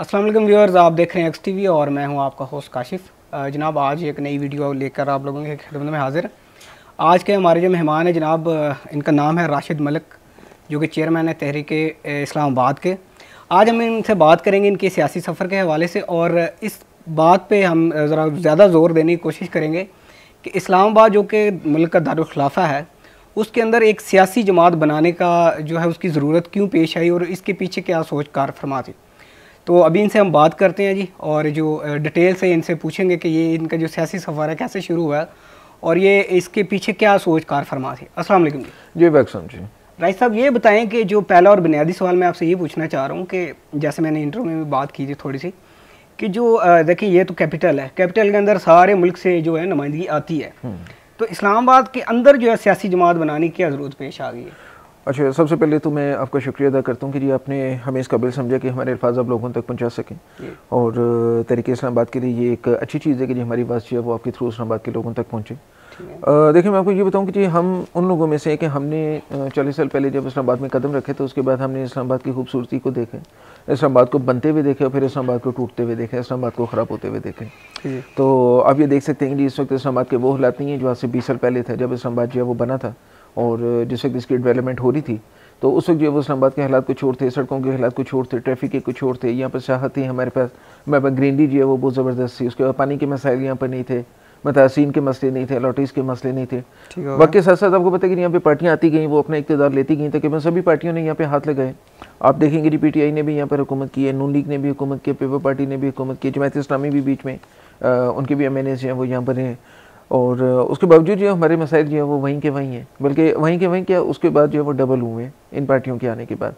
Aslam viewers आप देख रहे हैं एक्स टी और मैं हूं आपका होस्ट काशिफ जनाब आज एक नई वीडियो लेकर आप लोगों के खिदमत में हाजिर आज के हमारे जो मेहमान हैं जनाब इनका नाम है राशिद मलिक जो कि चेयरमैन है तहरीक इस्लामाबाद के आज हम इनसे बात करेंगे इनके सियासी सफ़र के हवाले से और इस बात पे हम ज़रा ज़्यादा ज़ोर देने की कोशिश करेंगे कि इस्लामाबाद जो कि मुल्क का दारखिलाफ़ा है उसके अंदर एक सियासी जमात बनाने का जो है उसकी ज़रूरत क्यों पेश आई और इसके पीछे क्या सोच कार फरमा थी तो अभी इनसे हम बात करते हैं जी और जो डिटेल से इनसे पूछेंगे कि ये इनका जो सियासी सफ़र है कैसे शुरू हुआ और ये इसके पीछे क्या सोच कार फरमा थी असल जी जी बैकसम जी राइट साहब ये बताएं कि जो पहला और बुनियादी सवाल मैं आपसे ये पूछना चाह रहा हूँ कि जैसे मैंने इंटरव्यू में भी बात की थी थोड़ी सी कि जो देखिए ये तो कैपिटल है कैपिटल के अंदर सारे मुल्क से जो है नुमाइंदगी आती है हम्म। तो इस्लामाबाद के अंदर जो है सियासी जमात बनाने की ज़रूरत पेश आ गई है अच्छा सबसे पहले तो मैं आपका शुक्रिया अदा करता हूँ कि जी आपने हमें इस काबिल समझा कि हमारे अल्फाज आप लोगों तक पहुँचा सकें और तरीके इस्लामाबाद के लिए ये एक अच्छी चीज़ है कि जी हमारी बात जो है वो आपके थ्रू इस्लाबाद के लोगों तक पहुँचे देखिए मैं आपको ये बताऊं कि जी हम उन लोगों में से हैं कि हमने चालीस साल पहले जब इस्लामाबाद में कदम रखे तो उसके बाद हमने इस्लामाबाद की खूबसूरती को देखा इस्लामाबाद को बनते हुए और फिर इस्लामाबाद को टूटते हुए देखा इस्लामाबाद को ख़राब होते हुए देखें तो आप ये देख सकते हैं कि इस वक्त इस्लामाबाद के वो हालात नहीं हैं जो आज से बीस साल पहले थे जब इस्लामाबाद जो है वो बना था और जिस वक्त इसकी डेवलपमेंट हो रही थी तो उस वक्त जो है वो इस्लामाबाद के हालात कुछ और थे सड़कों के हालात कुछ और थे ट्रैफिक के कुछ और थे यहाँ पर साहत थी हमारे पास हमारे पास ग्रीनरी जो है वो बहुत ज़बरदस्त थी उसके बाद पानी के मसाइल यहाँ पर नहीं थे मतासीन के मसले नहीं थे अलॉटीज़ के मसले नहीं थे के साथ साथ आपको पता है कि यहाँ पे पार्टियाँ आती गई वो अपना इकतदार लेती गई तकरीबन सभी पार्टियों ने यहाँ पे हाथ लगाए आप देखेंगे जी पी टी आई ने भी यहाँ पर हुकूमत की है नून लीग ने भी हुकूमत की है पीपल पार्टी ने भी हुकूमत की है जमात इस्लामी भी बीच में उनके भी एम एन एस हैं वो यहाँ पर हैं और उसके बावजूद जो हमारे मसाइल जो है वो वहीं के वहीं हैं बल्कि वहीं के वहीं क्या उसके बाद जो है वो डबल हुए हैं इन पार्टियों के आने के बाद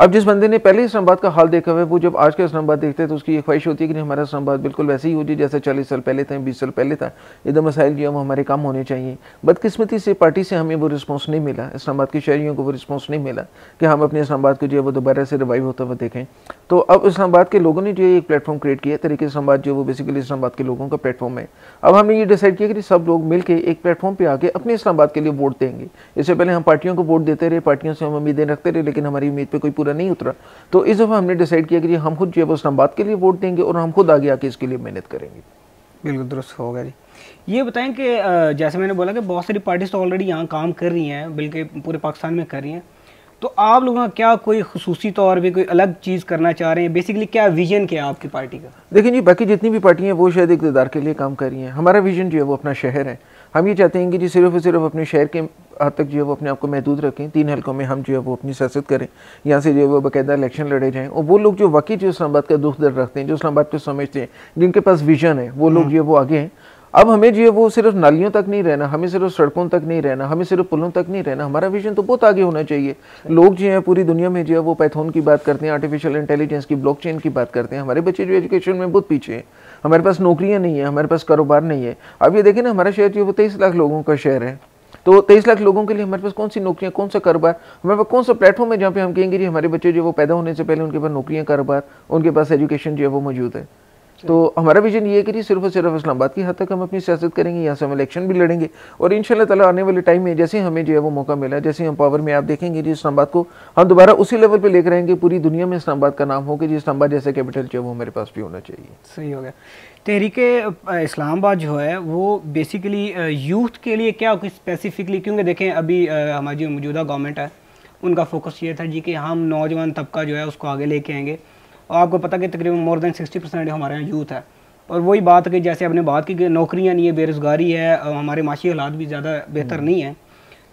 अब जिस बंदे ने पहले इस्लामाबाद का हाल देखा हुआ है वो जब आज का इस्लामाबाद देखते हैं तो उसकी ये ख्वाहिश होती है कि नहीं हमारा इस्लामाबाद बिल्कुल वैसे ही हो जाए जैसे चालीस साल पहले था बीस साल पहले था इधर मसाइल जो है हमारे काम होने चाहिए बदकिस्मती से पार्टी से हमें वो रिस्पॉन्स नहीं मिला इस्लामाबाद के शहरीों को वो रिस्पॉन्स नहीं मिला कि हम अपने इस्लामाबाद को जो है वो दोबारा से रिवाइव होता हुआ देखें तो अब इस्लामाबाद के लोगों ने जो है एक प्लेटफॉर्म क्रिएट किया तरीके इस्लामाबाद जो वो बेसिकली इस्लामाबाद के लोगों का प्लेटफॉर्म है अब हमने ये डिसाइड किया कि सब लोग मिलकर एक प्लेटफॉर्म पर आकर अपने इस्लामाबाद के लिए वोट देंगे इससे पहले हम पार्टियों को वोट देते रहे पार्टियों से हम उम्मीदें रखते रहे लेकिन हमारी उम्मीद पर कोई उतरा नहीं उतरा तो इस दफ़ा हमने डिसाइड किया कि हम खुद जो है वो इस्लामाबाद के लिए वोट देंगे और हम खुद आगे आके इसके लिए मेहनत करेंगे बिल्कुल दुरुस्त हो गया जी ये बताएं कि जैसे मैंने बोला कि बहुत सारी पार्टीज तो ऑलरेडी यहाँ काम कर रही हैं बल्कि पूरे पाकिस्तान में कर रही हैं तो आप लोगों का क्या कोई खसूसी तौर पर कोई अलग चीज़ करना चाह रहे हैं बेसिकली क्या विजन क्या है आपकी पार्टी का देखिए जी बाकी जितनी भी पार्टियाँ हैं वो शायद इकतदार के लिए काम कर रही हैं हमारा विजन जो है वो अपना शहर है हम ये चाहते हैं कि जी सिर्फ और सिर्फ अपने शहर के हद तक जो है वो अपने आप को महदूद रखें तीन हल्कों में हम जो है वो अपनी सियासत करें यहाँ से जो है वो बाकायदा इलेक्शन लड़े जाएँ और वो लोग जो वाकई जो इस्लाम का दुख दर्द रखते हैं जो इस्लामाबाद को समझते हैं जिनके पास विजन है वो लोग हम्म। जो है वो आगे हैं अब हमें जो है वो सिर्फ नालियों तक नहीं रहना हमें सिर्फ सड़कों तक नहीं रहना हमें सिर्फ पुलों तक नहीं रहना हमारा विजन तो बहुत आगे होना चाहिए लोग जो है पूरी दुनिया में जो है वो पैथोन की बात करते हैं आर्टिफिशियल इंटेलिजेंस की ब्लॉकचेन की बात करते हैं हमारे बच्चे जो एजुकेशन में बहुत पीछे हैं हमारे पास नौकरियाँ नहीं है हमारे पास कारोबार नहीं है अब ये देखें ना हमारा शहर जो है वो तेईस लाख लोगों का शहर है तो तेईस लाख लोगों के लिए हमारे पास कौन सी नौकरियाँ कौन सा कारोबार हमारे पास कौन सा प्लेटफॉर्म है जहाँ पे हम कहेंगे जी हमारे बच्चे जो वो पैदा होने से पहले उनके पास नौकरियाँ कारोबार उनके पास एजुकेशन जो है वो मौजूद है तो हमारा विजन ये है कि सिर्फ और सिर्फ इस्लामाबाद की हद तक हम अपनी सियासत करेंगे यहाँ से हम इलेक्शन भी लड़ेंगे और इन ताला आने वाले टाइम में जैसे हमें जो है वो मौका मिला जैसे हम पावर में आप देखेंगे जी इस्लामाबाद को हम दोबारा उसी लेवल पर लेकर आएंगे पूरी दुनिया में इस्लामाबाद का नाम हो कि जी इस्लामाबाद जैसे कैपिटल जो है वो हमारे पास भी होना चाहिए सही हो गया तहरीक इस्लामाबाद जो है वो बेसिकली यूथ के लिए क्या स्पेसिफिकली क्योंकि देखें अभी हमारी जो मौजूदा गवर्नमेंट है उनका फोकस ये था जी कि हम नौजवान तबका जो है उसको आगे लेके आएंगे और आपको पता कि तकरीबन मोर देन सिक्सटी परसेंट हमारे यहाँ यूथ है और वही बात कि जैसे आपने बात की कि नौकरियाँ नहीं है बेरोज़गारी है हमारे माशी हालात भी ज़्यादा बेहतर हम्म। नहीं है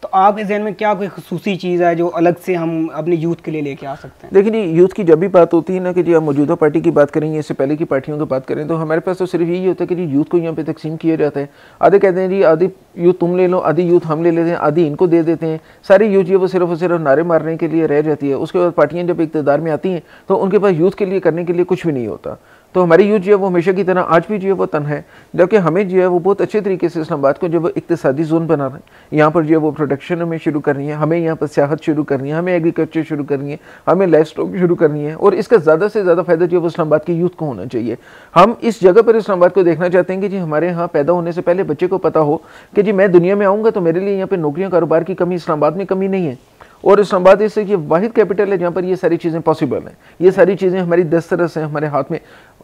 तो आपके जहन में क्या कोई खसूसी चीज़ है जो अलग से हम अपने यूथ के लिए लेके आ सकते हैं देखिए यूथ की जब भी बात होती है ना कि जी हम मौजूदा पार्टी की बात करें इससे पहले की पार्टियों की बात करें तो हमारे पास तो सिर्फ यही होता है कि जी यूथ को यहाँ पे तकसीम किया जाता है आधे कहते हैं जी आधी यूथ तुम ले लो आधी यूथ हम ले लेते हैं आधी इनको दे देते हैं सारी यूथ जो वो सिर्फ और सिर्फ नारे मारने के लिए रह जाती है उसके बाद पार्टियाँ जब इकतदार में आती हैं तो उनके पास यूथ के लिए करने के लिए कुछ भी नहीं होता तो हमारी यूथ जो है वो हमेशा की तरह आज भी जो है वो तन है जबकि हमें जो है वो बहुत अच्छे तरीके से इस्लामाबाद को जो वो इकतदी जोन रहे हैं यहाँ पर जो है वो प्रोडक्शन हमें शुरू करनी है हमें यहाँ पर सियाहत शुरू करनी है हमें एग्रीकल्चर शुरू करनी है हमें लाइफ स्टॉक शुरू करनी है और इसका ज़्यादा से ज़्यादा फ़ायदा जो है वो इस्लामाबाद की यूथ को होना चाहिए हम इस जगह पर इस्लामाबाद को देखना चाहते हैं कि जी हमारे यहाँ पैदा होने से पहले बच्चे को पता हो कि जी मैं दुनिया में आऊँगा तो मेरे लिए यहाँ पर नौकरियाँ कारोबार की कमी इस्लामाबाद में कमी नहीं है और इस्लाबाद इससे ये वाहिद कैपिटल है जहाँ पर ये सारी चीज़ें पॉसिबल हैं ये सारी चीज़ें हमारी दस्तरस हैं हमारे हाथ में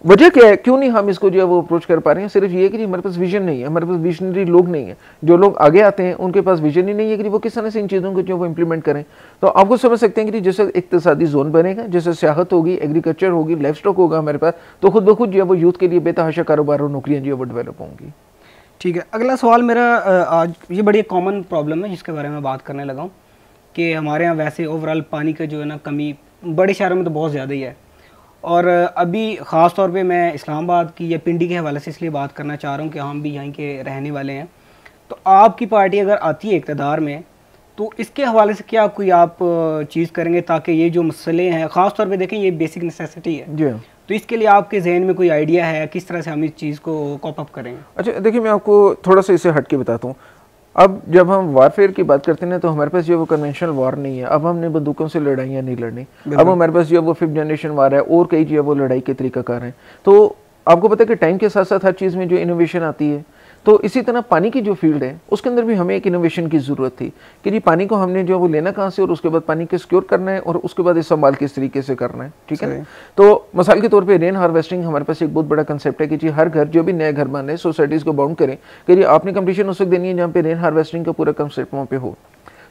वजह क्या है क्यों नहीं हम इसको जो है वो अप्रोच कर पा रहे हैं सिर्फ ये कि हमारे पास विजन नहीं है हमारे पास विजनरी लोग नहीं है जो लोग आगे आते हैं उनके पास विजन ही नहीं है कि वो किस तरह से इन चीज़ों को जो वो इम्प्लीमेंट करें तो आपको समझ सकते हैं कि जैसे इकतदी जोन बनेगा जैसे सियाहत होगी एग्रीकल्चर होगी लाइफ स्टॉक होगा हमारे पास तो खुद ब खुद जो है वो यूथ के लिए बेतहाशा कारोबार और नौकरियाँ जो है वो डेवलप होंगी ठीक है अगला सवाल मेरा आज ये बड़ी कॉमन प्रॉब्लम है जिसके बारे में बात करने लगा हूँ कि हमारे यहाँ वैसे ओवरऑल पानी का जो है ना कमी बड़े शहरों में तो बहुत ज़्यादा ही है और अभी ख़ास तौर पे मैं इस्लामाबाद की या पिंडी के हवाले से इसलिए बात करना चाह रहा हूँ कि हम भी यहीं के रहने वाले हैं तो आपकी पार्टी अगर आती है इकतदार में तो इसके हवाले से क्या कोई आप चीज़ करेंगे ताकि ये जो मसले हैं ख़ास तौर पर देखें ये बेसिक नेसेसिटी है जी तो इसके लिए आपके जहन में कोई आइडिया है किस तरह से हम इस चीज़ को कॉपअप करेंगे अच्छा देखिए मैं आपको थोड़ा सा इसे हट के बताता हूँ अब जब हम वारफेयर की बात करते हैं तो हमारे पास जो वो कन्वेंशनल वार नहीं है अब हमने बंदूकों से लड़ाइयाँ नहीं लड़नी अब हमारे पास जो वो फिफ्थ जनरेशन वार है और कई जो वो लड़ाई के तरीका कार हैं तो आपको पता है कि टाइम के साथ साथ हर चीज़ में जो इनोवेशन आती है तो इसी तरह पानी की जो फील्ड है उसके अंदर भी हमें एक इनोवेशन की ज़रूरत थी कि जी पानी को हमने जो है वो लेना कहाँ से और उसके बाद पानी को सिक्योर करना है और उसके बाद इस संभाल किस तरीके से करना है ठीक है तो मिसाल के तौर पर रेन हार्वेस्टिंग हमारे पास एक बहुत बड़ा कंसेप्ट है कि जी हर घर जो भी नए घर बनाए सोसाइटीज़ को बाउंड करें कि जी आपने कंपटीशन उस वक्त देनी है जहाँ पे रेन हार्वेस्टिंग का पूरा कंसेप्ट वहाँ पे हो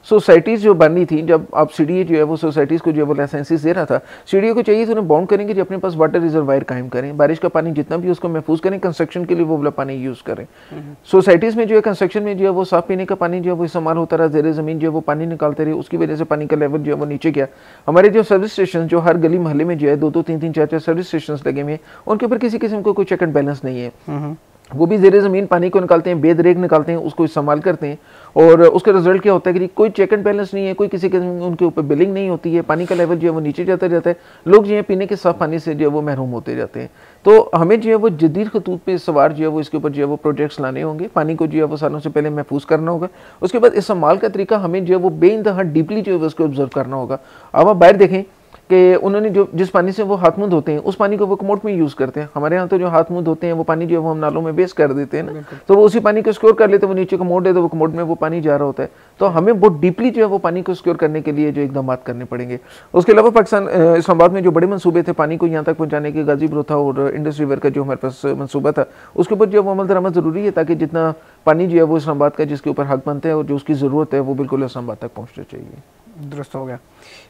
सोसाइटीज़ जो बनी थी जब आप सी जो है वो सोसाइटीज़ को जो है वो लाइसेंसिस दे रहा था सी को चाहिए तो उन्हें बाउंड करेंगे कि अपने पास वाटर रिजर्वायर कायम करें बारिश का पानी जितना भी उसको महफूज करें कंस्ट्रक्शन के लिए वो वाला पानी यूज़ करें हम्म। सोसाइटीज़ में जो है कंस्ट्रक्शन में जो है वो साफ पीने का पानी जो है वो इस्तेमाल होता रहा जेर ज़मीन जो है वो पानी निकालते रहे उसकी वजह से पानी का लेवल जो है वो नीचे गया हमारे जो सर्विस स्टेशन जो हर गली मोहल्ले में जो है दो दो तीन तीन चार चार सर्विस स्टेशन लगे हुए हैं उनके ऊपर किसी किस्म का कोई चेक एंड बैलेंस नहीं है हम्म। वो भी जेर ज़मीन पानी को निकालते हैं बेदरेग निकालते हैं उसको इस्तेमाल करते हैं और उसका रिजल्ट क्या होता है कि कोई चेक एंड बैलेंस नहीं है कोई किसी के उनके ऊपर बिलिंग नहीं होती है पानी का लेवल जो है वो नीचे जाता जाता है लोग जो है पीने के साफ पानी से जो है वो महरूम होते जाते हैं तो हमें जो है वो जदीद खतूत पर सवार जो है वो इसके ऊपर जो है वो प्रोजेक्ट्स लाने होंगे पानी को जो है वो सालों से पहले महफूज करना होगा उसके बाद इस्तेमाल का तरीका हमें जो है वो बेानतहा डीपली जो है उसको ऑब्जर्व करना होगा अब आप बाहर देखें कि उन्होंने जो जिस पानी से वो हाथ मुंह धोते हैं उस पानी को वो कमोट में यूज़ करते हैं हमारे यहाँ तो जो हाथ मुंह धोते हैं वो पानी जो है वो हम नालों में बेस कर देते हैं ना तो वो उसी पानी को स्क्योर कर लेते हैं वो नीचे कमोट है तो वो कमोट में वो पानी जा रहा होता है तो हमें बहुत डीपली जो है वो पानी को स्क्योर करने के लिए जो इकदाम करने पड़ेंगे उसके अलावा पाकिस्तान इस्लाबाद में जो बड़े मनसूबे थे पानी को यहाँ तक पहुँचाने के गाजी ब्रोथा और इंडस रिवर का जो हमारे पास मनसूबा था उसके ऊपर जो है वो अमल दरामद ज़रूरी है ताकि जितना पानी जो है वो इस्लाबाद का जिसके ऊपर हक बनता है और जो उसकी ज़रूरत है वो बिल्कुल इस्लाबाद तक पहुँचना चाहिए दुरुस्त हो गया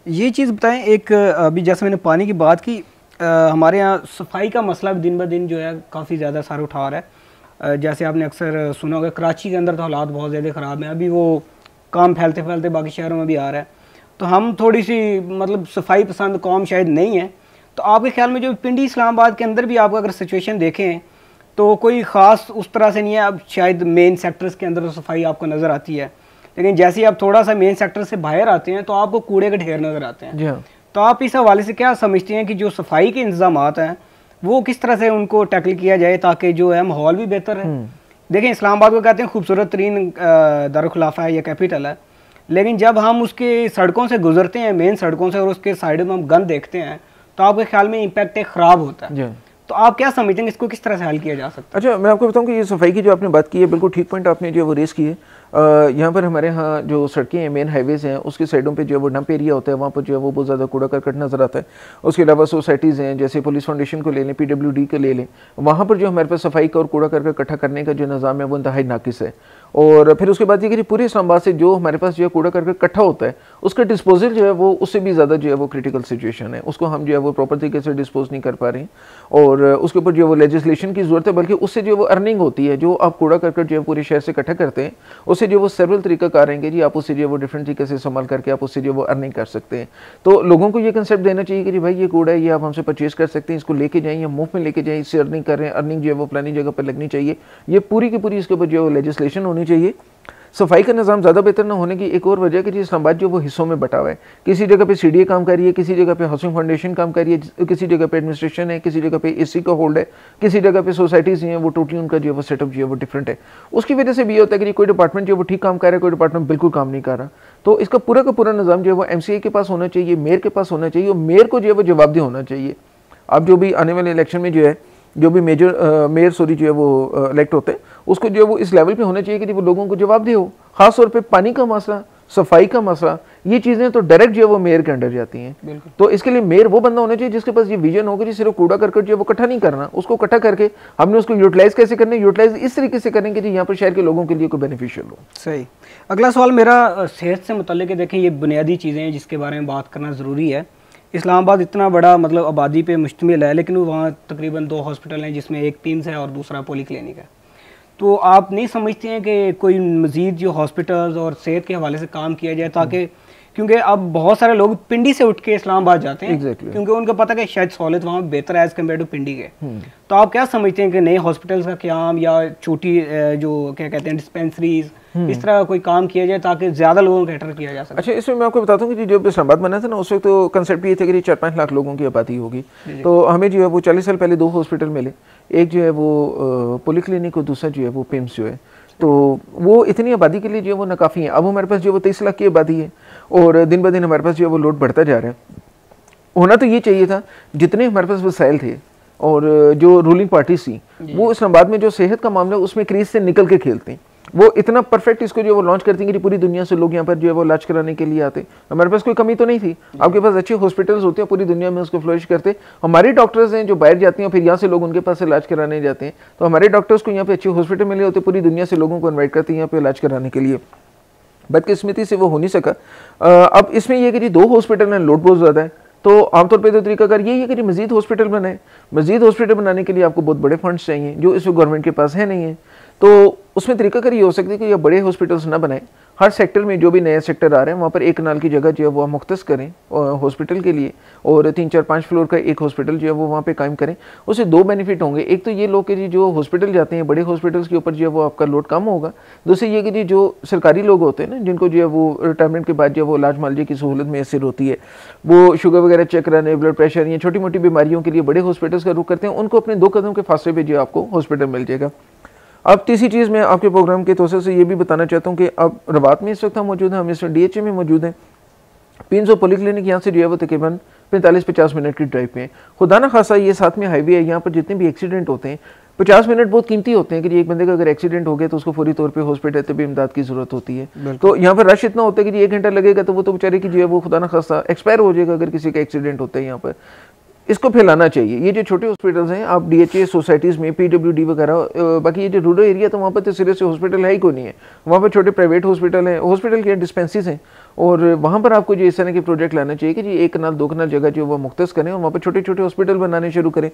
ये चीज़ बताएं एक अभी जैसे मैंने पानी की बात की हमारे यहाँ सफाई का मसला भी दिन ब दिन जो है काफ़ी ज़्यादा सारा उठा रहा है जैसे आपने अक्सर सुना होगा कराची के अंदर तो हालात बहुत ज़्यादा ख़राब हैं अभी वो काम फैलते फैलते बाकी शहरों में भी आ रहा है तो हम थोड़ी सी मतलब सफाई पसंद कौम शायद नहीं है तो आपके ख्याल में जो पिंडी इस्लामाबाद के अंदर भी आप अगर सिचुएशन देखें तो कोई ख़ास उस तरह से नहीं है अब शायद मेन सेक्टर्स के अंदर तो सफाई आपको नज़र आती है लेकिन जैसे ही आप थोड़ा सा मेन सेक्टर से बाहर आते हैं तो आपको कूड़े के ढेर नजर आते हैं हाँ। तो आप इस हवाले से क्या समझते हैं कि जो सफाई के इंतजाम हैं वो किस तरह से उनको टैकल किया जाए ताकि जो है माहौल भी बेहतर है हम्म। देखें इस्लामाबाद को कहते हैं खूबसूरत तरीन दारखिलाफा है या कैपिटल है लेकिन जब हम उसके सड़कों से गुजरते हैं मेन सड़कों से और उसके साइड में हम गंद देखते हैं तो आपके ख्याल में इम्पैक्ट एक ख़राब होता है हाँ। तो आप क्या समझते हैं इसको किस तरह से हल किया जा सकता है अच्छा मैं आपको बताऊँ कि ये सफाई की जो आपने बात की है बिल्कुल ठीक पॉइंट आपने जो वो रेस की है यहाँ पर हमारे यहाँ जो सड़कें हैं मेन हाईवेज़ हैं उसके साइडों पे जो है वो डंप एरिया होता है वहाँ पर जो है वो बहुत ज़्यादा कूड़ा करकट नज़र आता है उसके अलावा सोसाइटीज़ हैं जैसे पुलिस फाउंडेशन को ले लें पी को ले लें वहाँ पर जो हमारे पास सफाई का और कूड़ा करकट इकट्ठा करने का जो निज़ाम है वो इंतहाई नाकिस है और फिर उसके बाद ये कि पूरे इस्लामाबाद से जो हमारे पास जो है कूड़ा करके इकट्ठा होता है उसका डिस्पोजल जो है वो उससे भी ज़्यादा जो है वो क्रिटिकल सिचुएशन है उसको हम जो है वो प्रॉपर तरीके से डिस्पोज नहीं कर पा रहे हैं और उसके ऊपर जो है वो लेजिस्लेशन की ज़रूरत है बल्कि उससे जो है वो अर्निंग होती है जो आप कूड़ा करकट जो है पूरे शहर से इकट्ठा करते हैं उससे जो वो सर्वल तरीका कार हैं जी आप उससे जो है वो डिफरेंट तरीके से इस्तेमाल करके आप उससे जो वो अर्निंग कर सकते हैं तो लोगों को ये कंसेप्ट देना चाहिए कि भाई ये कूड़ा है ये आप हमसे परचेज़ कर सकते हैं इसको लेके जाएँ या मुफ्त में लेके जाएँ इससे अर्निंग कर रहे हैं अर्निंग जो है वो प्लानिंग जगह पर लगनी चाहिए ये पूरी की पूरी इसके ऊपर जो है वो लेजिस्लेशन होनी होनी चाहिए सफाई का निज़ाम ज़्यादा बेहतर ना होने की एक और वजह कि जी इस्लामाबाद जो वो हिस्सों में बटा हुआ है किसी जगह पे सीडीए काम कर रही है किसी जगह पे हाउसिंग फाउंडेशन काम कर रही है किसी जगह पे एडमिनिस्ट्रेशन है किसी जगह पे एसी का होल्ड है किसी जगह पे सोसाइटीज़ हैं वो टोटली उनका जो है वो सेटअप जो है वो डिफरेंट है उसकी वजह से भी ये होता है कि कोई डिपार्टमेंट जो वो ठीक काम कर रहा है कोई डिपार्टमेंट बिल्कुल काम नहीं कर रहा तो इसका पूरा का पूरा निज़ाम जो है वो एम के पास होना चाहिए मेयर के पास होना चाहिए और मेयर को जो है वो जवाबदेह होना चाहिए अब जो भी आने वाले इलेक्शन में जो है जो भी मेजर मेयर सॉरी जो है वो इलेक्ट होते हैं उसको जो है वो इस लेवल पे होना चाहिए कि वो लोगों को जवाब दे हो खास तौर पे पानी का मसला सफाई का मसला ये चीज़ें तो डायरेक्ट जो है वो मेयर के अंडर जाती हैं तो इसके लिए मेयर वो बंदा होना चाहिए जिसके पास ये विजन होगा कि सिर्फ कूड़ा करके जो है वो इकट्ठा नहीं करना उसको इकट्ठा करके हमने उसको यूटिलाइज कैसे करना है यूटिलाइज इस तरीके से करें कि यहाँ पर शहर के लोगों के लिए कोई बेनिफिशियल हो सही अगला सवाल मेरा सेहत से मुतल है देखें ये बुनियादी चीज़ें हैं जिसके बारे में बात करना ज़रूरी है इस्लामाबाद इतना बड़ा मतलब आबादी पे मुश्तमिल है लेकिन वहाँ तकरीबन दो हॉस्पिटल हैं जिसमें एक पिम्स है और दूसरा पोली क्लिनिक है तो आप नहीं समझते हैं कि कोई मज़ीद जो हॉस्पिटल्स और सेहत के हवाले से काम किया जाए ताकि क्योंकि अब बहुत सारे लोग पिंडी से उठ के इस्लामाबाद जाते हैं exactly. क्योंकि उनको पता है कि शायद सहूलत वहाँ बेहतर है एज़ कम्पेयर टू पिंडी के hmm. तो आप क्या समझते हैं कि नए हॉस्पिटल्स का क्याम या छोटी जो क्या कहते हैं डिस्पेंसरीज hmm. इस तरह का कोई काम किया जाए ताकि ज़्यादा लोगों को एटर किया जा सके अच्छा इसमें मैं आपको बताता हूँ कि जब इस्लाबाद बना था ना उस वक्त तो कंसेप्ट ये था कि चार पाँच लाख लोगों की आबादी होगी तो हमें जो है वो चालीस साल पहले दो हॉस्पिटल मिले एक जो है वो पोली क्लिनिक और दूसरा जो है वो पिम्स जो है तो वो इतनी आबादी के लिए जो है वो नाकाफ़ी है अब हमारे पास जो है वो तेईस लाख की आबादी है और दिन ब दिन हमारे पास जो है वो लोड बढ़ता जा रहा है होना तो ये चाहिए था जितने हमारे पास वसाइल थे और जो रूलिंग पार्टीज थी वो इस्लामाबाद में जो सेहत का मामला है उसमें क्रीज से निकल के खेलते हैं वो इतना परफेक्ट इसको जो है वो लॉन्च करती हैं कि पूरी दुनिया से लोग यहाँ पर जो है वो इलाज कराने के लिए आते हमारे पास कोई कमी तो नहीं थी आपके पास अच्छे हॉस्पिटल्स होते हैं पूरी दुनिया में उसको फ्लोरिश करते हमारे डॉक्टर्स हैं जो बाहर जाते हैं फिर यहाँ से लोग उनके पास इलाज कराने जाते हैं तो हमारे डॉक्टर्स को यहाँ पे अच्छे हॉस्पिटल मिले होते पूरी दुनिया से लोगों को इन्वाइट करते हैं यहाँ पे इलाज कराने के लिए बदकिस्मती से वो हो नहीं सका आ, अब इसमें यह कि जी दो हॉस्पिटल हैं लोड बहुत ज़्यादा है तो आमतौर पर तो तरीकाकार यही है कि जी मजीद हॉस्पिटल बनाए मजीद हॉस्पिटल बनाने के लिए आपको बहुत बड़े फंड्स चाहिए जो इस वक्त गवर्नमेंट के पास है नहीं है तो उसमें कर ये हो सकती है कि ये बड़े हॉस्पिटल्स ना बनाएं हर सेक्टर में जो भी नए सेक्टर आ रहे हैं वहाँ पर एक कनाल की जगह जो है वह मुख्त करें हॉस्पिटल के लिए और तीन चार पाँच फ्लोर का एक हॉस्पिटल जो है वो वहाँ पे कायम करें उससे दो बेनिफिट होंगे एक तो ये लोग के जी जो हॉस्पिटल जाते हैं बड़े हॉस्पिटल्स के ऊपर जो है वो आपका लोड कम होगा दूसरे ये कि जी जो सरकारी लोग होते हैं ना जिनको जो है वो रिटायरमेंट के बाद जो है वो लाज मालजे की सहूलत असर होती है वो शुगर वगैरह चेक कराने ब्लड प्रेशर या छोटी मोटी बीमारियों के लिए बड़े हॉस्पिटल्स का रुख करते हैं उनको अपने दो कदम के फासले पर जो आपको हॉस्पिटल मिल जाएगा अब तीसरी चीज़ मैं आपके प्रोग्राम के तोसे से ये भी बताना चाहता हूँ कि अब रवात में इस वक्त हम मौजूद हैं हम इस वक्त डी में मौजूद हैं पिन सौ पोली क्लिनिक यहाँ से जो है वो तकरीबन पैंतालीस पचास मिनट की ड्राइव पे है खुदा ना खासा ये साथ में हाईवे है यहाँ पर जितने भी एक्सीडेंट होते हैं पचास मिनट बहुत कीमती होते हैं कि एक बंदे का अगर एक्सीडेंट हो गया तो उसको फौरी तौर पे हॉस्पिटल तभी इमदाद की जरूरत होती है तो यहाँ पर रश इतना होता है कि जी एक घंटा लगेगा तो वो तो बेचारे की जो है वो खुदा ना खासा एक्सपायर हो जाएगा अगर किसी का एक्सीडेंट होता है यहाँ पर इसको फैलाना चाहिए ये जो छोटे हॉस्पिटल्स हैं आप ए सोसाइटीज़ में डी वगैरह बाकी ये जो रूरल एरिया तो वहाँ पर तो सिरे से हॉस्पिटल है ही कोई नहीं है वहाँ पर छोटे प्राइवेट हॉस्पिटल हैं हॉस्पिटल के डिस्पेंसरीज हैं और वहाँ पर आपको जो इस तरह के प्रोजेक्ट लाना चाहिए कि जी एक नाल दो कनाल जगह जो वो मुख्त करें और वहाँ पर छोटे छोटे हॉस्पिटल बनाने शुरू करें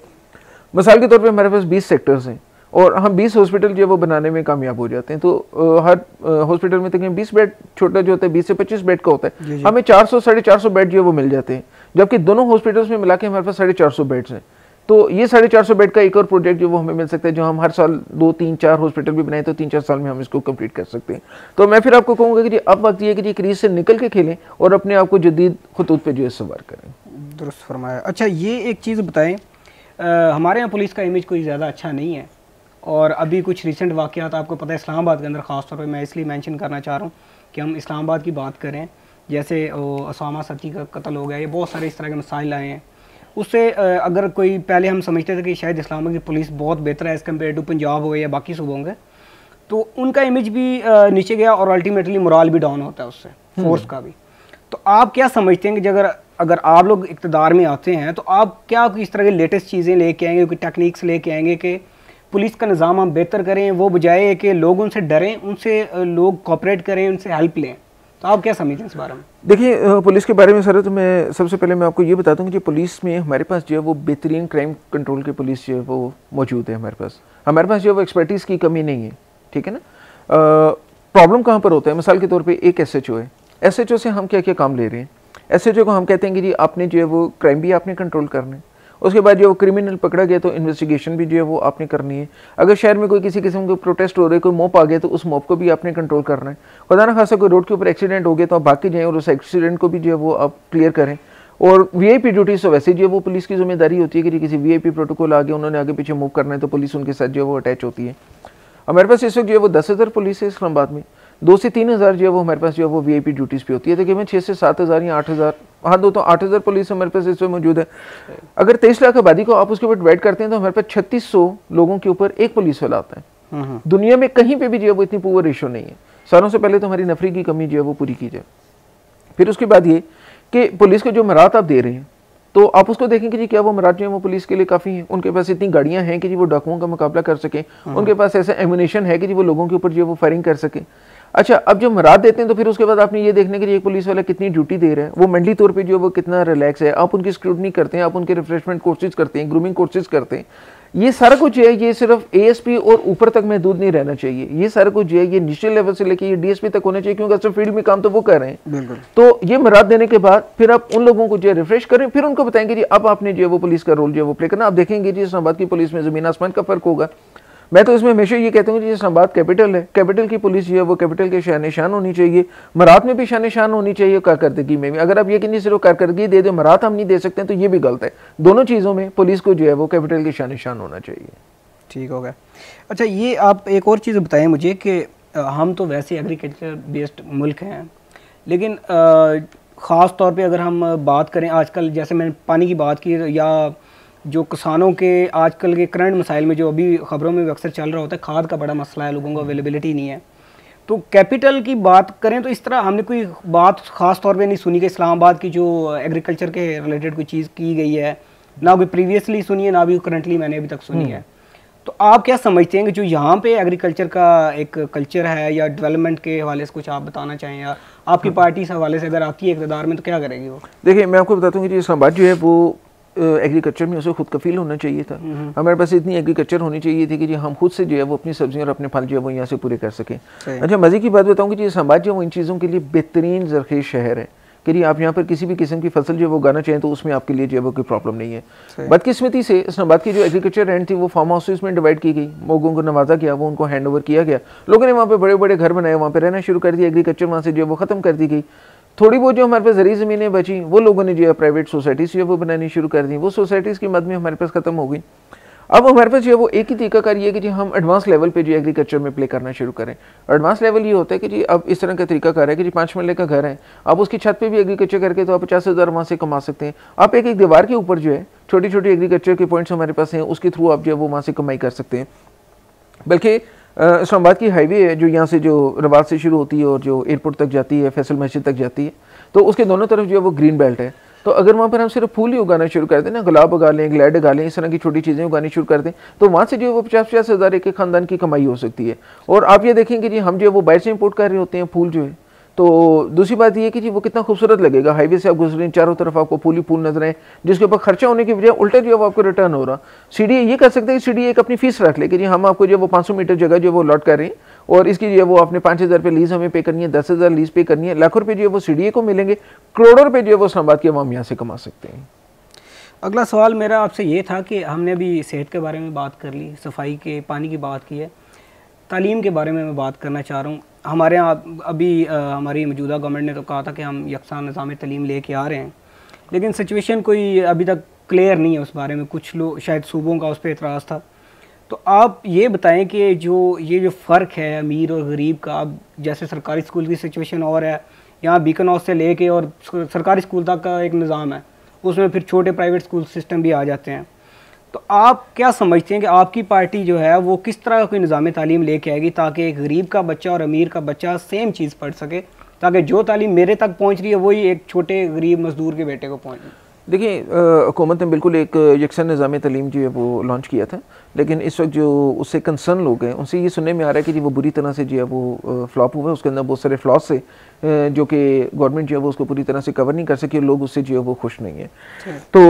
मिसाल के तौर पर हमारे पास बीस सेक्टर्स हैं और हम 20 हॉस्पिटल जो है वो बनाने में कामयाब हो जाते हैं तो हर हॉस्पिटल में तकरीबन 20 बेड छोटा जो होता है 20 से 25 बेड का होता है हमें 400 सौ साढ़े चार बेड जो है वो मिल जाते हैं जबकि दोनों हॉस्पिटल्स में मिला के हमारे पास साढ़े चार बेड्स हैं तो ये साढ़े चार सौ बेड का एक और प्रोजेक्ट जो वो हमें मिल सकता है जो हम हर साल दो तीन चार हॉस्पिटल भी बनाए तो तीन चार साल में हम इसको कंप्लीट कर सकते हैं तो मैं फिर आपको कहूँगा कि जी अब वक्त ये कि जी क्रीज से निकल के खेलें और अपने आप को जदीद खतूत पर जो है सवार करें दुरुस्त फरमाया अच्छा ये एक चीज़ बताएं हमारे यहाँ पुलिस का इमेज कोई ज़्यादा अच्छा नहीं है और अभी कुछ रिसेंट वाक़ आपको पता है इस्लामाबाद के अंदर ख़ास तौर पर मैं इसलिए मैंशन करना चाह रहा हूँ कि हम इस्लामाबाद की बात करें जैसे असामा सती का कत्ल हो गया ये बहुत सारे इस तरह के मसाइल आए हैं उससे अगर कोई पहले हम समझते थे कि शायद इस्लामा की पुलिस बहुत बेहतर है एज़ कम्पेयर टू पंजाब हो गए या बाकी सूबे होंगे तो उनका इमेज भी नीचे गया और अल्टीमेटली मुराल भी डाउन होता है उससे फोर्स हम्म। का भी तो आप क्या समझते हैं कि अगर अगर आप लोग इकतदार में आते हैं तो आप क्या इस तरह की लेटेस्ट चीज़ें लेके आएंगे कोई टेक्निक्स लेके आएंगे कि पुलिस का निज़ाम हम बेहतर करें वो बजाय कि लोग उनसे डरें उनसे लोग कॉपरेट करें उनसे हेल्प लें तो आप क्या समझते हैं इस बारे में देखिए पुलिस के बारे में सर तो मैं सबसे पहले मैं आपको ये बताता हूँ कि पुलिस में हमारे पास जो है वो बेहतरीन क्राइम कंट्रोल की पुलिस जो है वो मौजूद है हमारे पास हमारे पास जो है वो एक्सपर्टीज़ की कमी नहीं है ठीक है ना प्रॉब्लम कहाँ पर होता है मिसाल के तौर पर एक एस एच ओ है एस एच ओ से हम क्या क्या काम ले रहे हैं एस एच ओ को हम कहते हैं कि जी आपने जो है वो क्राइम भी आपने कंट्रोल करना है उसके बाद जो क्रिमिनल पकड़ा गया तो इन्वेस्टिगेशन भी जो है वो आपने करनी है अगर शहर में कोई किसी किस्म के प्रोटेस्ट हो रहे कोई मोप आ गया तो उस मोप को भी आपने कंट्रोल करना है खुदा ना खासा कोई रोड के ऊपर एक्सीडेंट हो गया तो आप बाकी जाएँ और उस एक्सीडेंट को भी जो है वो आप क्लियर करें और वीआईपी ड्यूटीज तो वैसे जो है वो पुलिस की जिम्मेदारी होती है कि किसी वीआईपी प्रोटोकॉल आगे उन्होंने आगे पीछे मूव करना है तो पुलिस उनके साथ जो है वो अटैच होती है हमारे पास इस वक्त जो है वो दस हज़ार पुलिस है इस्लामाबाद में दो से तीन हज़ार जो है वो हमारे पास जो है वो वी आई पी ड्यूटीज़ पे होती है देखिए मैं छः से सात हज़ार या आठ हज़ार हाँ दो तो आठ हज़ार पुलिस हमारे पास इसमें मौजूद है अगर तेईस लाख आबादी को आप उसके ऊपर डिवाइड करते हैं तो हमारे पास छत्तीस सौ लोगों के ऊपर एक पुलिस वाला आता है दुनिया में कहीं पर भी जो है वो इतनी पुअर रेशो नहीं है सारों से पहले तो हमारी नफरी की कमी जो है वो पूरी की जाए फिर उसके बाद ये कि पुलिस को जो मरात आप दे रहे हैं तो आप उसको देखें कि जी क्या वो मराठ जो है वो पुलिस के लिए काफ़ी हैं उनके पास इतनी गाड़ियां हैं कि जी वो डाकुओं का मुकाबला कर सकें हम्म। उनके पास ऐसा एमुनेशन है कि जी वो लोगों के ऊपर जो है वो फायरिंग कर सकें अच्छा अब जब रात देते हैं तो फिर उसके बाद आपने ये देखने के लिए पुलिस वाला कितनी ड्यूटी दे रहा है वो मेंटली तौर पे जो वो कितना रिलैक्स है आप उनकी स्क्रूटनी करते हैं आप उनके रिफ्रेशमेंट कोर्सेज करते हैं ग्रूमिंग कोर्सेज करते हैं ये सारा कुछ जो है ये सिर्फ ए और ऊपर तक महदूद नहीं रहना चाहिए ये सारा कुछ जो है ये निचले लेवल से लेके ये डीएसपी तक होना चाहिए क्योंकि असर फील्ड में काम तो वो कर रहे हैं तो ये मराद देने के बाद फिर आप उन लोगों को जो है रिफ्रेश करें फिर उनको बताएंगे जी अब आपने जो है वो पुलिस का रोल जो है वो प्ले करना आप देखेंगे जी इस्लाबाद की पुलिस में जमीन आसमान का फर्क होगा मैं तो इसमें हमेशा ये कहता हूँ कि इस्लामाबाद कैपिटल है कैपिटल की पुलिस जो है वो कैपिटल के शान शान होनी चाहिए मरात में भी शान शान होनी चाहिए कारकर्दगी में भी अगर आप ये कि नहीं सिर्फ कारकर्दगी दे दें मरात हम नहीं दे सकते तो ये भी गलत है दोनों चीज़ों में पुलिस को जो है वो कैपिटल के शान शान होना चाहिए ठीक हो गया अच्छा ये आप एक और चीज़ बताएं मुझे कि हम तो वैसे एग्रीकल्चर बेस्ड मुल्क हैं लेकिन ख़ास तौर पर अगर हम बात करें आजकल जैसे मैंने पानी की बात की या जो किसानों के आजकल के करंट मसाइल में जो अभी ख़बरों में अक्सर चल रहा होता है खाद का बड़ा मसला है लोगों को अवेलेबिलिटी नहीं है तो कैपिटल की बात करें तो इस तरह हमने कोई बात ख़ास तौर पे नहीं सुनी कि इस्लामाबाद की जो एग्रीकल्चर के रिलेटेड कोई चीज़ की गई है ना कोई प्रीवियसली सुनी है ना भी करंटली मैंने अभी तक सुनी हम्म। है तो आप क्या समझते हैं कि जो यहाँ पे एग्रीकल्चर का एक कल्चर है या डेवलपमेंट के हवाले से कुछ आप बताना चाहें या आपकी पार्टी हम्म। से हवाले से अगर आती है इकतदार में तो क्या करेगी वो देखिए मैं आपको बताता हूँ कि जो इस्लामाबाद जो है वो एग्रीकल्चर में उसे खुद कफील होना चाहिए था हम्म। हमारे पास इतनी एग्रीकल्चर होनी चाहिए थी कि जी हम खुद से जो है वो अपनी सब्जियां और अपने फल जो है वो यहाँ से पूरे कर सकें अच्छा मज़े की बात बताऊँ कि जी संभाज जो वो इन चीज़ों के लिए बेहतरीन जरखेज शहर है कि जी आप यहाँ पर किसी भी किस्म की फसल जो है वो उगाना चाहें तो उसमें आपके लिए जो है वो कोई प्रॉब्लम नहीं है बदकिस्मती से इस्लामाबाद की जो एग्रीकल्चर रेंट थी वो फार्म हाउसेज में डिवाइड की गई लोगों को नवाजा गया वो उनको हैंड ओवर किया गया लोगों ने वहाँ पर बड़े बड़े घर बनाए वहाँ पर रहना शुरू कर दिया एग्रीकल्चर वहाँ से जो है वो ख़त्म कर दी गई थोड़ी बहुत जो हमारे पास जरिए ज़मीनें बची वो लोगों ने जो है प्राइवेट सोसाइटीज़ जो है वो बनानी शुरू कर दी वो सोसाइटीज़ की मद में हमारे पास ख़त्म हो गई अब हमारे पास जो है वो एक ही तरीकाकार ये है कि जी हम एडवांस लेवल पे जो एग्रीकल्चर में प्ले करना शुरू करें एडवांस लेवल ये होता है कि जी अब इस तरह का तरीकाकार है कि जी पाँच मरले का घर है आप उसकी छत पे भी एग्रीकल्चर करके तो आप पचास हज़ार वहाँ से कमा सकते हैं आप एक एक दीवार के ऊपर जो है छोटी छोटी एग्रीकल्चर के पॉइंट्स हमारे पास हैं उसके थ्रू आप जो है वो वहाँ से कमाई कर सकते हैं बल्कि इस्लामाबाद की हाईवे है जो यहाँ से जो रवाज़ से शुरू होती है और जो एयरपोर्ट तक जाती है फैसल मस्जिद तक जाती है तो उसके दोनों तरफ जो है वो ग्रीन बेल्ट है तो अगर वहाँ पर हम सिर्फ फूल ही उगाना शुरू कर दें ना गुलाब उगा लें ग्लैड उगा लें इस तरह की छोटी चीज़ें उगानी शुरू कर दें तो वहाँ से जो है वो पचास पचास हज़ार एक खानदान की कमाई हो सकती है और आप ये देखेंगे जी हम जो है वो बाहर से इम्पोर्ट कर रहे होते हैं फूल जो है तो दूसरी बात यह कि जी वो कितना खूबसूरत लगेगा हाईवे से आप गुजर रहे चारों तरफ आपको पुल ही पुल नजर आए जिसके ऊपर खर्चा होने की वजह उल्टा जो है आपको रिटर्न हो रहा सी डी ये कर सकते हैं कि सी डी एक अपनी फीस रख ले कि जी हम आपको जो वो पाँच सौ मीटर जगह जो है वो लॉट कर रहे हैं और इसकी जो है वो आपने पाँच हज़ार रुपये लीज़ हमें पे करनी है दस हज़ार लीज़ पे करनी है लाखों रुपये जो है वो सी डी ए को मिलेंगे करोड़ों रुपये जो है वो इस्लामाबाद के अवाम यहाँ से कमा सकते हैं अगला सवाल मेरा आपसे ये था कि हमने अभी सेहत के बारे में बात कर ली सफाई के पानी की बात की है तालीम के बारे में मैं बात करना चाह रहा हूँ हमारे यहाँ अभी आ, हमारी मौजूदा गवर्नमेंट ने तो कहा था कि हम यकसा निज़ाम तलीम ले कर आ रहे हैं लेकिन सिचुएशन कोई अभी तक क्लियर नहीं है उस बारे में कुछ लोग शायद सूबों का उस पर एतराज़ था तो आप ये बताएं कि जो ये जो फ़र्क है अमीर और गरीब का अब जैसे सरकारी स्कूल की सिचुएशन और है यहाँ बीकन हाउस से लेके और सरकारी स्कूल तक का एक निज़ाम है उसमें फिर छोटे प्राइवेट स्कूल सिस्टम भी आ जाते हैं तो आप क्या समझते हैं कि आपकी पार्टी जो है वो किस तरह का कोई निज़ाम तालीम लेके आएगी ताकि एक गरीब का बच्चा और अमीर का बच्चा सेम चीज़ पढ़ सके ताकि जो तालीम मेरे तक पहुँच रही है वही एक छोटे गरीब मजदूर के बेटे को पहुँच देखिए हुकूमत ने बिल्कुल एक यकसन निज़ाम तलीम जो है वो लॉन्च किया था लेकिन इस वक्त जो उससे कंसर्न लोग हैं उनसे ये सुनने में आ रहा है कि जी वो बुरी तरह से जो है वो फ्लॉप हुआ है उसके अंदर बहुत सारे फ्लॉस से जो कि गवर्नमेंट जो है वो उसको पूरी तरह से कवर नहीं कर सके लोग उससे जो है वो खुश नहीं है तो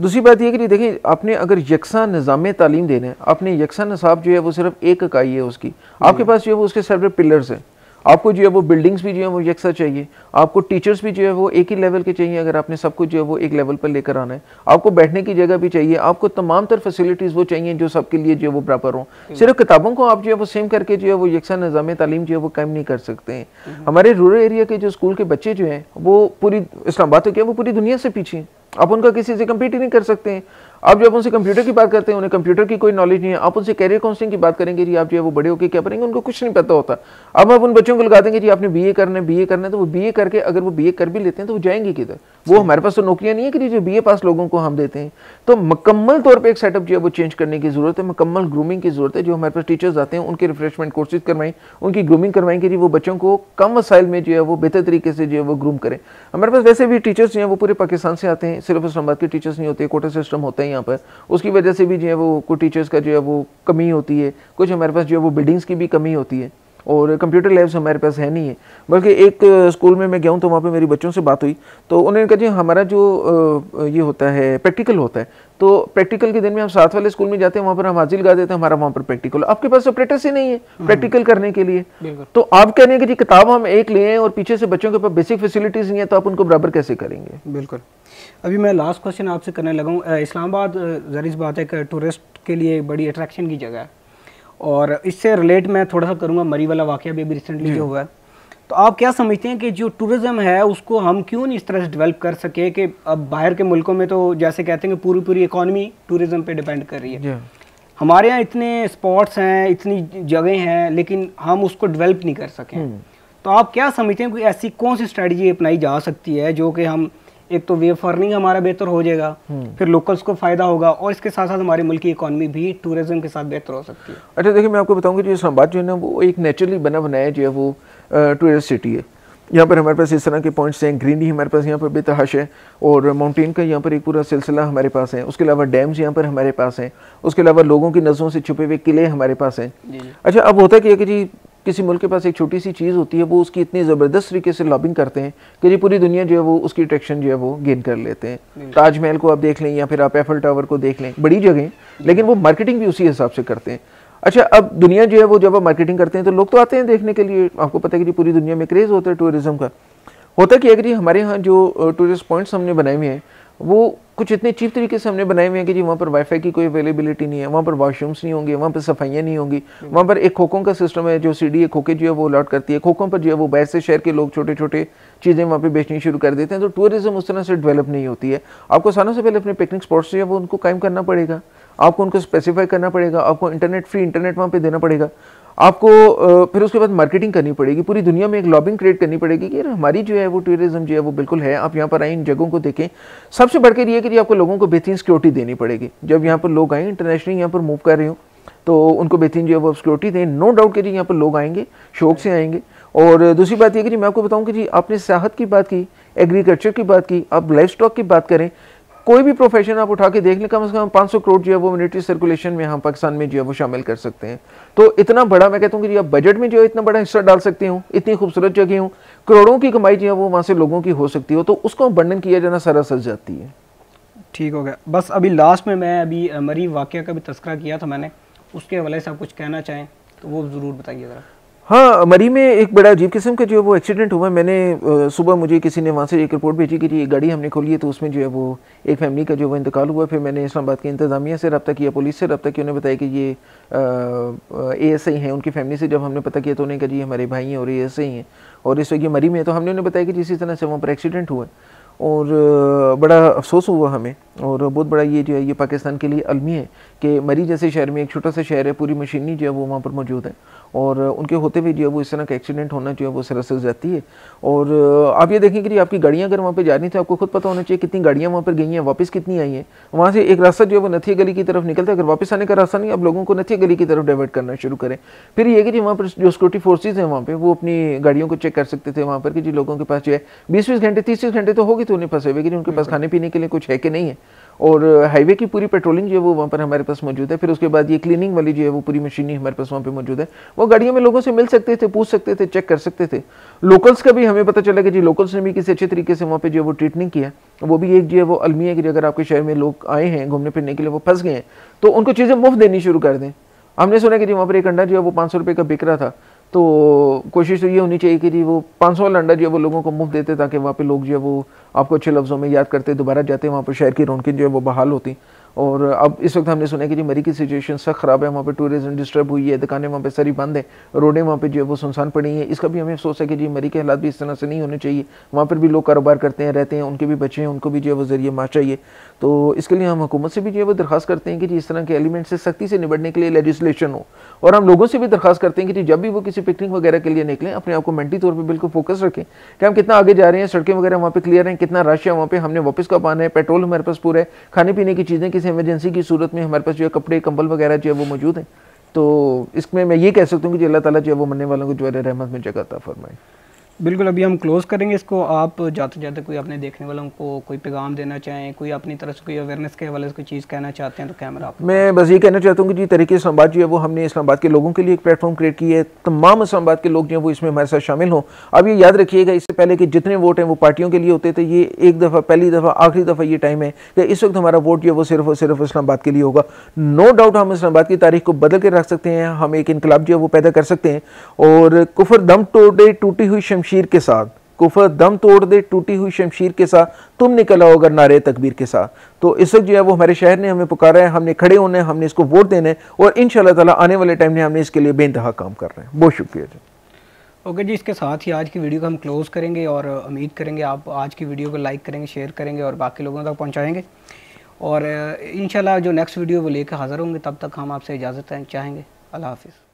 दूसरी बात यह कि देखिए आपने अगर यकसा निज़ाम तालीम देना है आपने यकसा नसाब जो है वो सिर्फ एक इकाई है उसकी आपके पास जो है वो उसके सेपरेट पिलर्स हैं आपको जो है वो बिल्डिंग्स भी जो है वो यकसा चाहिए आपको टीचर्स भी जो है वो एक ही लेवल के चाहिए अगर आपने सब कुछ जो है वो एक लेवल पर लेकर आना है आपको बैठने की जगह भी चाहिए आपको तमाम तर फैसिलिटीज़ वो चाहिए जो सबके लिए जो है वो प्रॉपर हों सिर्फ किताबों को आप जो है वो सेम करके जो है वो यकसा निज़ाम तालीम जो है वो कम नहीं कर सकते हैं हमारे रूरल एरिया के जो स्कूल के बच्चे जो हैं वो पूरी बात हो क्या वो पूरी दुनिया से पीछे हैं आप उनका किसी से कम्पीट ही नहीं कर सकते हैं आप जब उनसे कंप्यूटर की बात करते हैं उन्हें कंप्यूटर की कोई नॉलेज नहीं है आप उनसे कैरियर काउंसलिंग की बात करेंगे जी आप जो है वो बड़े होकर क्या करेंगे उनको कुछ नहीं पता होता अब आप उन बच्चों को लगा देंगे जी आपने बीए करना है बीए करना है तो वो बीए करके अगर वो बीए कर भी लेते हैं तो वो जाएंगे किधर वो हमारे पास तो नौकरियाँ नहीं है कि जो बीए पास लोगों को हम देते हैं तो मुकम्मल तौर पर एक सेटअप जो है वो चेंज करने की ज़रूरत है मुकम्मल ग्रूमिंग की ज़रूरत है जो हमारे पास टीचर्स आते हैं उनके रिफ्रेशमेंट कोर्सेज करवाएं उनकी ग्रूमिंग करवाएं कि वो बच्चों को कम वसाइल में जो है वो बेहतर तरीके से जो है वो ग्रूम करें हमारे पास वैसे भी टीचर्स जो हैं वो पूरे पाकिस्तान से आते हैं सिर्फ इस्लामाबाद के टीचर्स नहीं होते कोटा सिस्टम होता है यहाँ पर उसकी वजह से भी जो है वो कुछ टीचर्स का जो है वो कमी होती है कुछ हमारे पास जो है वो बिल्डिंग्स की भी कमी होती है और कंप्यूटर लैब्स हमारे पास है नहीं है बल्कि एक स्कूल में मैं गया हूँ तो वहाँ पे मेरी बच्चों से बात हुई तो उन्होंने कहा जी हमारा जो ये होता है प्रैक्टिकल होता है तो प्रैक्टिकल के दिन में हम साथ वाले स्कूल में जाते हैं वहाँ पर हम हाजिर गा देते हैं हमारा वहाँ पर प्रैक्टिकल आपके पास तो प्रैक्टिस ही नहीं है प्रैक्टिकल हम्म। करने के लिए तो आप कह रहे हैं कि जी किताब हम एक लें और पीछे से बच्चों के पास बेसिक फैसिलिटीज़ नहीं है तो आप उनको बराबर कैसे करेंगे बिल्कुल अभी मैं लास्ट क्वेश्चन आपसे करने लगा हूँ इस्लामाबाद जरिस बात है कि टूरिस्ट के लिए बड़ी अट्रैक्शन की जगह है और इससे रिलेट मैं थोड़ा सा करूँगा मरी वाला वाक़ भी अभी रिसेंटली जो हुआ है तो आप क्या समझते हैं कि जो टूरिज़्म है उसको हम क्यों नहीं इस तरह से डेवलप कर सके कि अब बाहर के मुल्कों में तो जैसे कहते हैं कि पूरी पूरी इकॉनमी टूरिज़्म पे डिपेंड कर रही है हमारे यहाँ इतने स्पॉट्स हैं इतनी जगह हैं लेकिन हम उसको डेवलप नहीं कर सकें हम्म। तो आप क्या समझते हैं कि ऐसी कौन सी स्ट्रेटजी अपनाई जा सकती है जो कि हम एक तो वे फर्निंग हमारा बेहतर हो जाएगा हम्म। फिर लोकल्स को फायदा होगा और इसके साथ साथ हमारी मुल्क की इकोनॉमी भी टूरिज्म के साथ बेहतर हो सकती है अच्छा देखिए मैं आपको बताऊंगी जो इस्लाबाद जो है ना वो एक नेचुरली बना बनाया जो है वो टूरिस्ट सिटी है यहाँ पर हमारे पास इस तरह के पॉइंट्स हैं ग्रीनरी हमारे पास यहाँ पर बेतहाश है और माउंटेन का यहाँ पर एक पूरा सिलसिला हमारे पास है उसके अलावा डैम्स यहाँ पर हमारे पास हैं उसके अलावा लोगों की नज़रों से छुपे हुए किले हमारे पास हैं अच्छा अब होता क्या है कि जी किसी मुल्क के पास एक छोटी सी चीज़ होती है वो उसकी इतनी ज़बरदस्त तरीके से लॉबिंग करते हैं कि जी पूरी दुनिया जो है वो उसकी अट्रैक्शन जो है वो गेन कर लेते हैं ताजमहल को आप देख लें या फिर आप एफल टावर को देख लें बड़ी जगह लेकिन वो मार्केटिंग भी उसी हिसाब से करते हैं अच्छा अब दुनिया जो है वो जब आप मार्केटिंग करते हैं तो लोग तो आते हैं देखने के लिए आपको पता है कि पूरी दुनिया में क्रेज़ होता है टूरिज़म का होता कि है कि हमारे यहाँ जो टूरिस्ट पॉइंट्स हमने बनाए हुए हैं वो कुछ इतने चीप तरीके से हमने बनाए हुए हैं कि जी वहाँ पर वाईफाई की कोई अवेलेबिलिटी नहीं है वहाँ पर वॉशरूम्स नहीं होंगे वहाँ पर सफाइयाँ नहीं होंगी वहाँ पर एक खोखों का सिस्टम है जो सीढ़ी एक खोखे जो है वो अलॉट करती है खोखों पर जो है वो बाहर से शहर के लोग छोटे छोटे चीज़ें वहाँ पर बेचनी शुरू कर देते हैं तो टूरिज़्म उस तरह से डेवलप नहीं होती है आपको सालों से पहले अपने पिकनिक स्पॉट्स जो है वो उनको कायम करना पड़ेगा आपको उनको स्पेसिफाई करना पड़ेगा आपको इंटरनेट फ्री इंटरनेट वहाँ पर देना पड़ेगा आपको फिर उसके बाद मार्केटिंग करनी पड़ेगी पूरी दुनिया में एक लॉबिंग क्रिएट करनी पड़ेगी कि हमारी जो है वो टूरिज्म जो है वो बिल्कुल है आप यहाँ पर आए इन जगहों को देखें सबसे बढ़कर ये कि आपको लोगों को बेहतरीन सिक्योरिटी देनी पड़ेगी जब यहाँ पर लोग आएँ इंटरनेशनली यहाँ पर मूव कर रहे हो तो उनको बेहतरीन जो है वो सिक्योरिटी दें नो डाउट कि जी यहाँ पर लोग आएंगे शौक से आएंगे और दूसरी बात यह कि जी मैं आपको बताऊँ कि जी आपने सियाहत की बात की एग्रीकल्चर की बात की आप लाइफ स्टॉक की बात करें कोई भी प्रोफेशन आप उठा के देख लें कम से कम 500 करोड़ जो है वो मिलिट्री सर्कुलेशन में हम पाकिस्तान में जो है वो शामिल कर सकते हैं तो इतना बड़ा मैं कहता हूँ कि जी आप बजट में जो है इतना बड़ा हिस्सा डाल सकती हूँ इतनी खूबसूरत जगह हूँ करोड़ों की कमाई जो है वो वहाँ से लोगों की हो सकती हो तो उसको वर्णन किया जाना सरा सज जाती है ठीक हो गया बस अभी लास्ट में मैं अभी मरी वाक्य का भी तस्करा किया था मैंने उसके हवाले से आप कुछ कहना चाहें तो वो ज़रूर बताइए ज़रा हाँ मरी में एक बड़ा अजीब किस्म का जो है वो एक्सीडेंट हुआ मैंने सुबह मुझे किसी ने वहाँ से एक रिपोर्ट भेजी कि एक गाड़ी हमने खोली है तो उसमें जो है वो एक फैमिली का जो है इंतकाल हुआ फिर मैंने इस्लामाबाद की इंतजामिया से रब्ता किया पुलिस से रब्ता किया उन्हें बताया कि ये ए एस आई हैं उनकी फैमिली से जब हमने पता किया तो उन्हें कहा जी हमारे भाई हैं और ए एस आई हैं और इस वक्त ये मरी में है तो हमने उन्हें बताया कि जिस तरह से वहाँ पर एक्सीडेंट हुआ और बड़ा अफसोस हुआ हमें और बहुत बड़ा ये जो है ये पाकिस्तान के लिए अलमी है कि मरी जैसे शहर में एक छोटा सा शहर है पूरी मशीनी जो है वो वहाँ पर मौजूद है और उनके होते हुए जो है वो इस तरह का एक्सीडेंट होना जो है वो सर जाती है और आप ये देखें कि आपकी गाड़ियाँ अगर वहाँ पर जानी थी आपको खुद पता होना चाहिए कितनी गाड़ियाँ वहाँ पर गई हैं वापस कितनी आई हैं वहाँ से एक रास्ता जो है वो नथी गली की तरफ निकलता है अगर वापस आने का रास्ता नहीं आप लोगों को नथी गली की तरफ डाइवर्ट करना शुरू करें फिर ये कि जी वहाँ पर जो सिक्योरिटी फोर्सेज हैं वहाँ पर वो अपनी गाड़ियों को चेक कर सकते थे वहाँ पर कि जी लोगों के पास जो है बीस बीस घंटे तीस तीस घंटे तो होगी तो उन्हें फंसे हुए कि उनके पास खाने पीने के लिए कुछ है कि नहीं है और हाईवे की पूरी पेट्रोलिंग जो है वो वहाँ पर हमारे पास मौजूद है फिर उसके बाद ये क्लीनिंग वाली जो है वो पूरी मशीनी हमारे पास वहाँ पे मौजूद है वो गाड़ियों में लोगों से मिल सकते थे पूछ सकते थे चेक कर सकते थे लोकल्स का भी हमें पता चला कि जी लोकल्स ने भी किसी अच्छे तरीके से वहाँ पर जो है वो ट्रीटनिंग किया वो भी एक जो है वो अलमी है कि अगर आपके शहर में लोग आए हैं घूमने फिरने के लिए वो फंस गए हैं तो उनको चीज़ें मुफ्त देनी शुरू कर दें हमने सुना कि जी वहाँ पर एक अंडा जो है वो पाँच सौ रुपये का बिक रहा था तो कोशिश तो ये होनी चाहिए कि जी वो पाँच सौ लंडा अंडा जो है वो लोगों को मुफ्त देते ताकि वहाँ पे लोग जो है वो आपको अच्छे लफ्ज़ों में याद करते दोबारा जाते हैं वहाँ पर शहर की रौनकें जो है वो बहाल होती और अब इस वक्त हमने सुना है कि जी मरी की सिचुएशन सख्त ख़राब है वहाँ पर टूरिज्म डिस्टर्ब हुई है दुकानें वहाँ पर सारी बंद है रोडें वहाँ पर जो है वो सुनसान पड़ी हैं इसका भी हमें अफसोस है कि जी मरी के हालात भी इस तरह से नहीं होने चाहिए वहाँ पर भी लोग कारोबार करते हैं रहते हैं उनके भी बच्चे हैं उनको भी जो है वो ज़रिए माँ चाहिए तो इसके लिए हम हुकूमत से भी जो है वो दरख्वास्त करते हैं कि जी इस तरह के एलिमेंट से सख्ती से निबटने के लिए लेजिस्लेशन हो और हम लोगों से भी दरखास्त करते हैं कि जब भी वो किसी पिकनिक वगैरह के लिए निकलें अपने आप को मेंटली तौर पर बिल्कुल फोकस रखें कि हम कितना आगे जा रहे हैं सड़कें वगैरह वहाँ पे क्लियर हैं कितना रश है वहाँ पर हमने वापस कब आना है पेट्रोल हमारे पास पूरा है खाने पीने की चीज़ें किसी एमरजेंसी की सूरत में हमारे पास जो है कपड़े कंबल वगैरह जो है वो मौजूद हैं तो इसमें मैं ये कह सकता हूँ कि अल्लाह ताला जो है वो मरने वालों को जो है रहमत में जगह फरमाए बिल्कुल अभी हम क्लोज़ करेंगे इसको आप जाते जाते कोई अपने देखने वालों को कोई पैगाम देना चाहें कोई अपनी तरफ से कोई अवेयरनेस के हवाले से कोई चीज़ कहना चाहते हैं तो कैमरा आप मैं बस ये कहना चाहता हूँ कि जी तरीके इस्लाबाद जो है वो हमने इस्लामाबाद के लोगों के लिए एक प्लेटफॉर्म क्रिएट की है तमाम इस्लाबाद के लोग जो है वो इसमें हमारे साथ शामिल हों अब ये याद रखिएगा इससे पहले कि जितने वोट हैं वो पार्टियों के लिए होते थे ये एक दफ़ा पहली दफ़ा आखिरी दफ़ा ये टाइम है कि इस वक्त हमारा वोट जो है वो सिर्फ और सिर्फ इस्लामाबाद के लिए होगा नो डाउट हम इस्लाबाद की तारीख को बदल के रख सकते हैं हम एक इनकलाब जो है वो पैदा कर सकते हैं और कुफर दम टोटे टूटी हुई शमशीर के साथ कुफर दम तोड़ दे टूटी हुई शमशीर के साथ तुम निकल आओ अगर नारे तकबीर के साथ तो इस वक्त जो है वो हमारे शहर ने हमें पुकारा है हमने खड़े होने हमने इसको वोट देने और इन ताला आने वाले टाइम में हमने इसके लिए बेनतहा काम कर रहे हैं बहुत शुक्रिया जी ओके जी इसके साथ ही आज की वीडियो को हम क्लोज़ करेंगे और उम्मीद करेंगे आप आज की वीडियो को लाइक करेंगे शेयर करेंगे और बाकी लोगों तक पहुँचाएँगे और इन जो नेक्स्ट वीडियो वो लेकर हाज़िर होंगे तब तक हम आपसे इजाज़त चाहेंगे अल्लाह हाफिज़